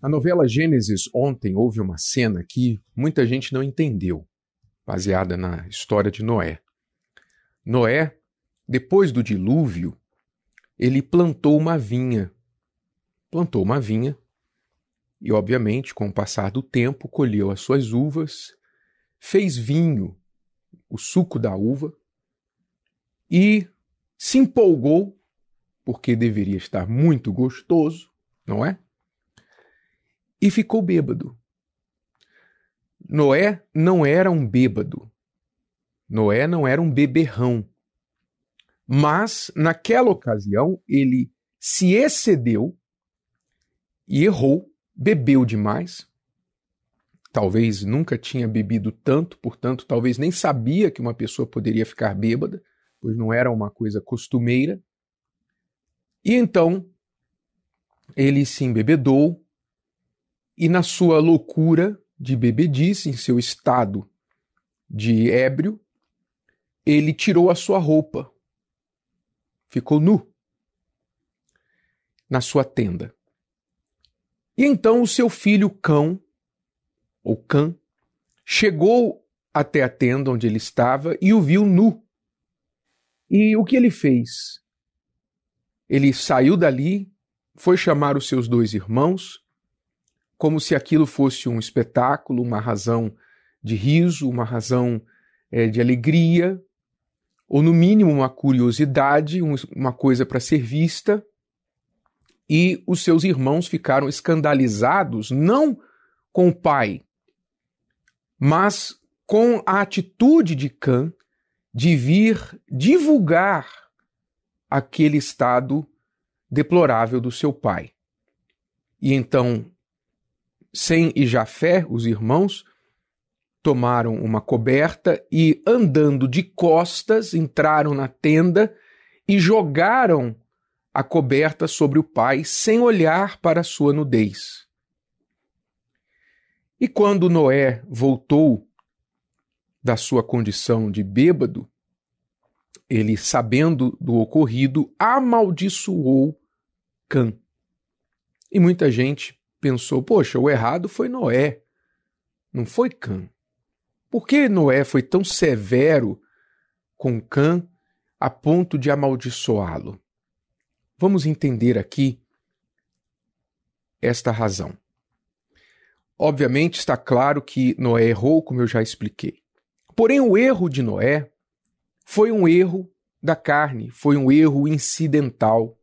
Na novela Gênesis, ontem houve uma cena que muita gente não entendeu, baseada na história de Noé. Noé, depois do dilúvio, ele plantou uma vinha. Plantou uma vinha e, obviamente, com o passar do tempo, colheu as suas uvas, fez vinho, o suco da uva, e se empolgou, porque deveria estar muito gostoso, não é? e ficou bêbado. Noé não era um bêbado. Noé não era um beberrão. Mas, naquela ocasião, ele se excedeu e errou, bebeu demais. Talvez nunca tinha bebido tanto, portanto, talvez nem sabia que uma pessoa poderia ficar bêbada, pois não era uma coisa costumeira. E então ele se embebedou, e na sua loucura de bebedice, em seu estado de ébrio, ele tirou a sua roupa. Ficou nu na sua tenda. E então o seu filho Cão, ou Cã, chegou até a tenda onde ele estava e o viu nu. E o que ele fez? Ele saiu dali, foi chamar os seus dois irmãos como se aquilo fosse um espetáculo, uma razão de riso, uma razão é, de alegria, ou no mínimo uma curiosidade, um, uma coisa para ser vista. E os seus irmãos ficaram escandalizados, não com o pai, mas com a atitude de Cã de vir divulgar aquele estado deplorável do seu pai. E então sem e Jafé, os irmãos, tomaram uma coberta e, andando de costas, entraram na tenda e jogaram a coberta sobre o pai, sem olhar para a sua nudez. E quando Noé voltou da sua condição de bêbado, ele, sabendo do ocorrido, amaldiçoou Cã. E muita gente pensou: poxa, o errado foi Noé, não foi Cã. Por que Noé foi tão severo com Cã a ponto de amaldiçoá-lo? Vamos entender aqui esta razão. Obviamente está claro que Noé errou, como eu já expliquei. Porém, o erro de Noé foi um erro da carne, foi um erro incidental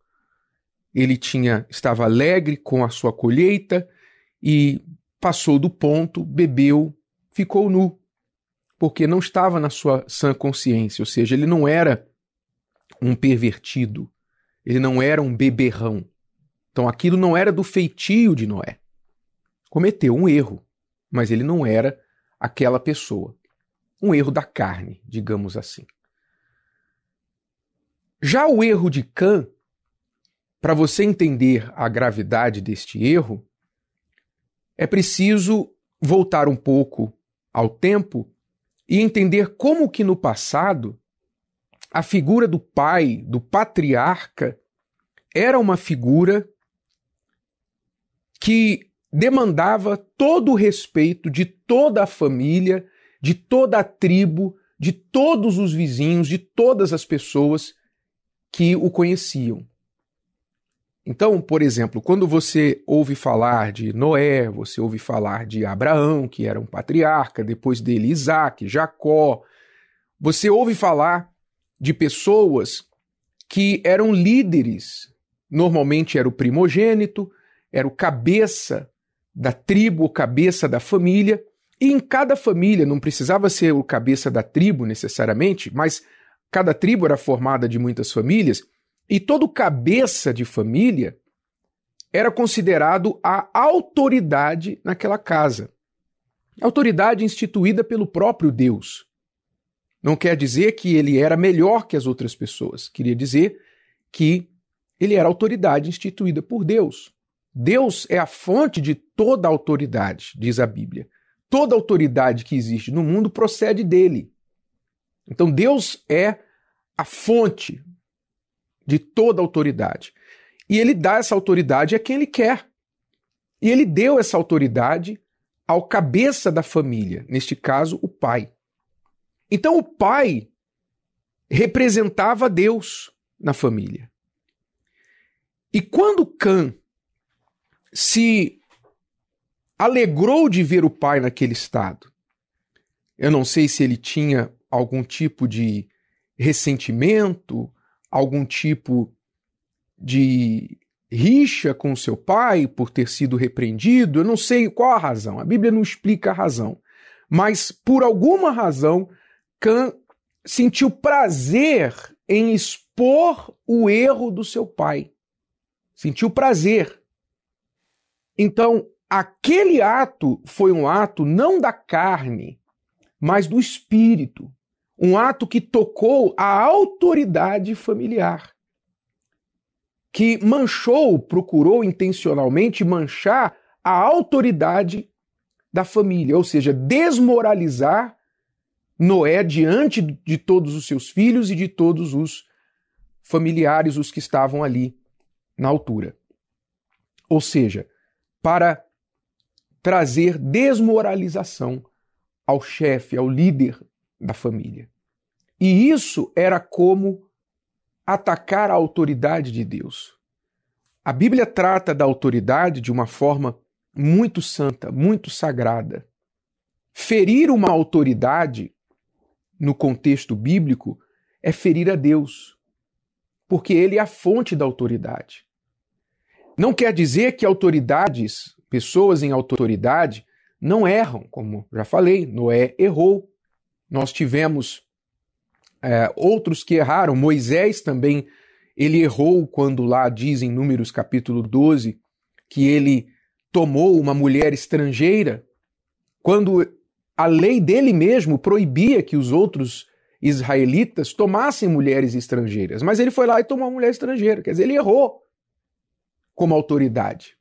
ele tinha estava alegre com a sua colheita e passou do ponto, bebeu, ficou nu, porque não estava na sua sã consciência, ou seja, ele não era um pervertido, ele não era um beberrão. Então aquilo não era do feitio de Noé. Cometeu um erro, mas ele não era aquela pessoa. Um erro da carne, digamos assim. Já o erro de Cã para você entender a gravidade deste erro, é preciso voltar um pouco ao tempo e entender como que no passado a figura do pai, do patriarca, era uma figura que demandava todo o respeito de toda a família, de toda a tribo, de todos os vizinhos, de todas as pessoas que o conheciam. Então, por exemplo, quando você ouve falar de Noé, você ouve falar de Abraão, que era um patriarca, depois dele Isaac, Jacó, você ouve falar de pessoas que eram líderes. Normalmente era o primogênito, era o cabeça da tribo, o cabeça da família. E em cada família, não precisava ser o cabeça da tribo necessariamente, mas cada tribo era formada de muitas famílias e todo cabeça de família era considerado a autoridade naquela casa. Autoridade instituída pelo próprio Deus. Não quer dizer que ele era melhor que as outras pessoas, queria dizer que ele era autoridade instituída por Deus. Deus é a fonte de toda autoridade, diz a Bíblia. Toda autoridade que existe no mundo procede dele. Então Deus é a fonte de toda autoridade. E ele dá essa autoridade a quem ele quer. E ele deu essa autoridade ao cabeça da família, neste caso, o pai. Então, o pai representava Deus na família. E quando Cã se alegrou de ver o pai naquele estado, eu não sei se ele tinha algum tipo de ressentimento, algum tipo de rixa com seu pai por ter sido repreendido, eu não sei qual a razão, a Bíblia não explica a razão, mas por alguma razão, Can sentiu prazer em expor o erro do seu pai. Sentiu prazer. Então, aquele ato foi um ato não da carne, mas do espírito um ato que tocou a autoridade familiar, que manchou, procurou intencionalmente manchar a autoridade da família, ou seja, desmoralizar Noé diante de todos os seus filhos e de todos os familiares, os que estavam ali na altura. Ou seja, para trazer desmoralização ao chefe, ao líder da família. E isso era como atacar a autoridade de Deus. A Bíblia trata da autoridade de uma forma muito santa, muito sagrada. Ferir uma autoridade, no contexto bíblico, é ferir a Deus, porque ele é a fonte da autoridade. Não quer dizer que autoridades, pessoas em autoridade, não erram, como já falei, Noé errou, nós tivemos é, outros que erraram. Moisés também, ele errou quando lá diz em Números capítulo 12 que ele tomou uma mulher estrangeira, quando a lei dele mesmo proibia que os outros israelitas tomassem mulheres estrangeiras. Mas ele foi lá e tomou uma mulher estrangeira. Quer dizer, ele errou como autoridade.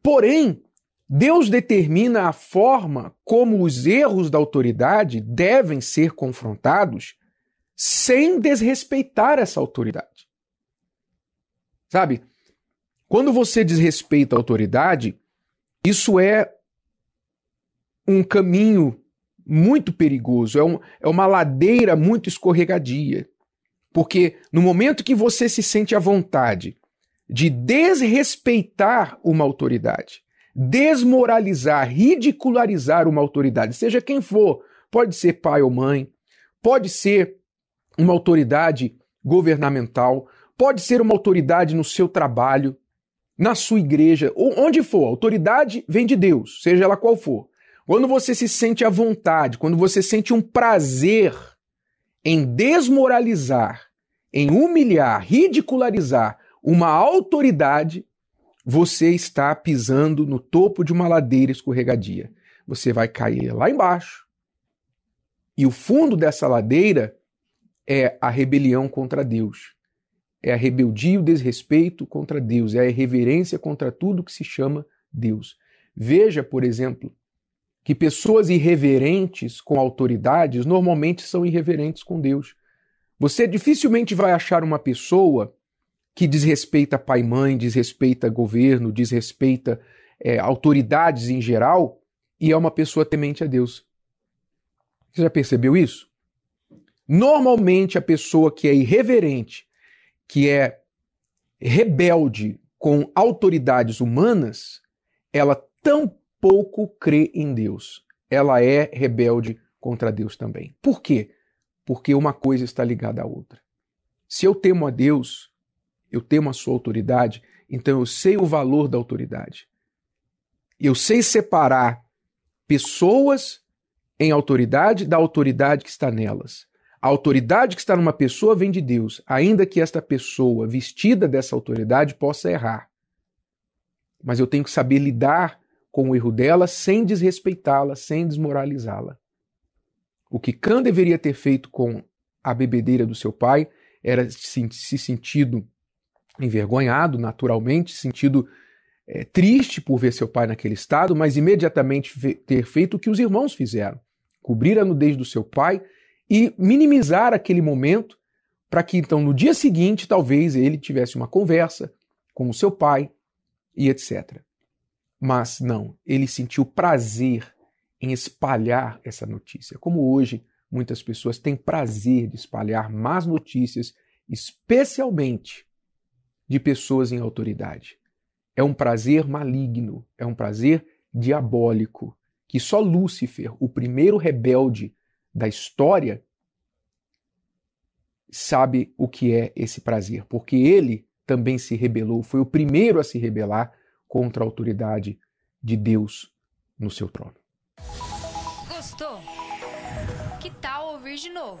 Porém, Deus determina a forma como os erros da autoridade devem ser confrontados sem desrespeitar essa autoridade. Sabe? Quando você desrespeita a autoridade, isso é um caminho muito perigoso, é, um, é uma ladeira muito escorregadia. Porque no momento que você se sente à vontade de desrespeitar uma autoridade, desmoralizar, ridicularizar uma autoridade, seja quem for, pode ser pai ou mãe, pode ser uma autoridade governamental, pode ser uma autoridade no seu trabalho, na sua igreja, onde for. autoridade vem de Deus, seja ela qual for. Quando você se sente à vontade, quando você sente um prazer em desmoralizar, em humilhar, ridicularizar uma autoridade, você está pisando no topo de uma ladeira escorregadia. Você vai cair lá embaixo. E o fundo dessa ladeira é a rebelião contra Deus. É a rebeldia e o desrespeito contra Deus, é a irreverência contra tudo que se chama Deus. Veja, por exemplo, que pessoas irreverentes com autoridades normalmente são irreverentes com Deus. Você dificilmente vai achar uma pessoa que desrespeita pai e mãe, desrespeita governo, desrespeita é, autoridades em geral, e é uma pessoa temente a Deus. Você já percebeu isso? Normalmente a pessoa que é irreverente, que é rebelde com autoridades humanas, ela tão pouco crê em Deus. Ela é rebelde contra Deus também. Por quê? Porque uma coisa está ligada à outra. Se eu temo a Deus, eu temo a sua autoridade, então eu sei o valor da autoridade. Eu sei separar pessoas em autoridade da autoridade que está nelas. A autoridade que está numa pessoa vem de Deus, ainda que esta pessoa vestida dessa autoridade possa errar. Mas eu tenho que saber lidar com o erro dela sem desrespeitá-la, sem desmoralizá-la. O que Kant deveria ter feito com a bebedeira do seu pai era se sentido envergonhado, naturalmente, sentido é, triste por ver seu pai naquele estado, mas imediatamente ter feito o que os irmãos fizeram: cobrir a nudez do seu pai e minimizar aquele momento para que então no dia seguinte talvez ele tivesse uma conversa com o seu pai e etc. Mas não, ele sentiu prazer em espalhar essa notícia, como hoje muitas pessoas têm prazer de espalhar más notícias, especialmente de pessoas em autoridade. É um prazer maligno, é um prazer diabólico, que só Lúcifer, o primeiro rebelde da história, sabe o que é esse prazer, porque ele também se rebelou, foi o primeiro a se rebelar contra a autoridade de Deus no seu trono. Gostou? Que tal ouvir de novo?